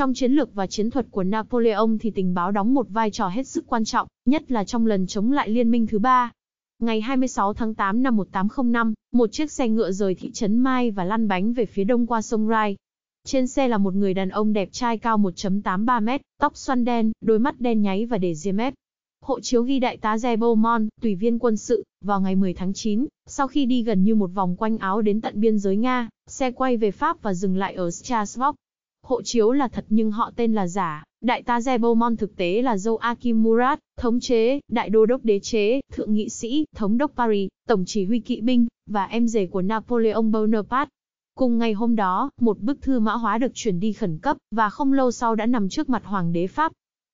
Trong chiến lược và chiến thuật của Napoleon thì tình báo đóng một vai trò hết sức quan trọng, nhất là trong lần chống lại liên minh thứ ba. Ngày 26 tháng 8 năm 1805, một chiếc xe ngựa rời thị trấn Mai và lăn bánh về phía đông qua sông Rai. Trên xe là một người đàn ông đẹp trai cao 1.83 mét, tóc xoăn đen, đôi mắt đen nháy và để ria mép. Hộ chiếu ghi đại tá Zebomon, tùy viên quân sự, vào ngày 10 tháng 9, sau khi đi gần như một vòng quanh áo đến tận biên giới Nga, xe quay về Pháp và dừng lại ở Strasbourg, Hộ chiếu là thật nhưng họ tên là giả, đại tá Zebomon thực tế là dâu Murat, thống chế, đại đô đốc đế chế, thượng nghị sĩ, thống đốc Paris, tổng chỉ huy kỵ binh, và em rể của Napoleon Bonaparte. Cùng ngày hôm đó, một bức thư mã hóa được chuyển đi khẩn cấp, và không lâu sau đã nằm trước mặt Hoàng đế Pháp.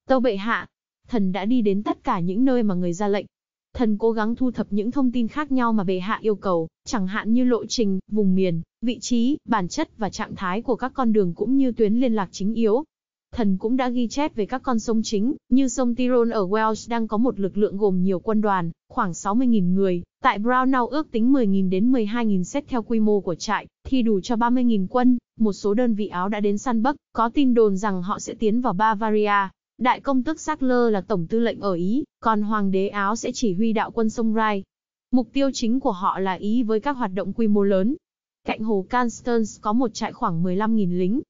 Tâu bệ hạ, thần đã đi đến tất cả những nơi mà người ra lệnh, Thần cố gắng thu thập những thông tin khác nhau mà bệ hạ yêu cầu, chẳng hạn như lộ trình, vùng miền, vị trí, bản chất và trạng thái của các con đường cũng như tuyến liên lạc chính yếu. Thần cũng đã ghi chép về các con sông chính, như sông Tyrone ở Welsh đang có một lực lượng gồm nhiều quân đoàn, khoảng 60.000 người, tại Brownau ước tính 10.000 đến 12.000 xét theo quy mô của trại, thì đủ cho 30.000 quân, một số đơn vị áo đã đến săn Bắc, có tin đồn rằng họ sẽ tiến vào Bavaria, Đại công tước Sắc Lơ là tổng tư lệnh ở Ý, còn hoàng đế Áo sẽ chỉ huy đạo quân sông Rai. Mục tiêu chính của họ là Ý với các hoạt động quy mô lớn. Cạnh hồ Constance có một trại khoảng 15.000 lính.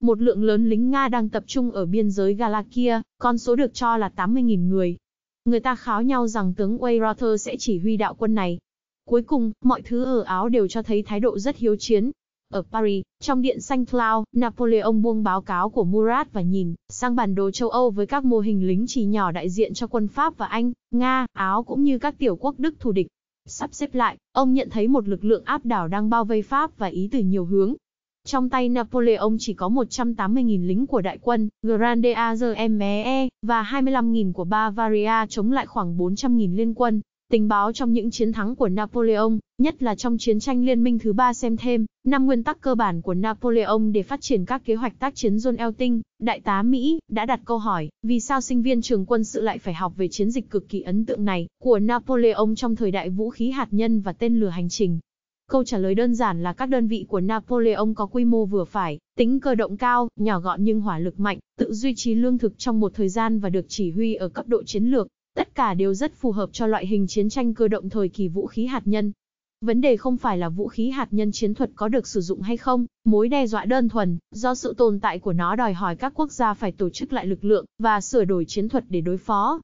Một lượng lớn lính Nga đang tập trung ở biên giới Galakia, con số được cho là 80.000 người. Người ta kháo nhau rằng tướng Weyrother sẽ chỉ huy đạo quân này. Cuối cùng, mọi thứ ở Áo đều cho thấy thái độ rất hiếu chiến, ở Paris, trong điện xanh Cloud, Napoleon buông báo cáo của Murat và nhìn sang bản đồ châu Âu với các mô hình lính chỉ nhỏ đại diện cho quân Pháp và Anh, Nga, Áo cũng như các tiểu quốc Đức thù địch. Sắp xếp lại, ông nhận thấy một lực lượng áp đảo đang bao vây Pháp và Ý từ nhiều hướng. Trong tay Napoleon chỉ có 180.000 lính của đại quân, Grande Armee, và 25.000 của Bavaria chống lại khoảng 400.000 liên quân. Tình báo trong những chiến thắng của Napoleon, nhất là trong chiến tranh liên minh thứ ba xem thêm, Năm nguyên tắc cơ bản của Napoleon để phát triển các kế hoạch tác chiến John Elting, đại tá Mỹ, đã đặt câu hỏi, vì sao sinh viên trường quân sự lại phải học về chiến dịch cực kỳ ấn tượng này của Napoleon trong thời đại vũ khí hạt nhân và tên lửa hành trình? Câu trả lời đơn giản là các đơn vị của Napoleon có quy mô vừa phải, tính cơ động cao, nhỏ gọn nhưng hỏa lực mạnh, tự duy trì lương thực trong một thời gian và được chỉ huy ở cấp độ chiến lược. Tất cả đều rất phù hợp cho loại hình chiến tranh cơ động thời kỳ vũ khí hạt nhân Vấn đề không phải là vũ khí hạt nhân chiến thuật có được sử dụng hay không, mối đe dọa đơn thuần, do sự tồn tại của nó đòi hỏi các quốc gia phải tổ chức lại lực lượng và sửa đổi chiến thuật để đối phó.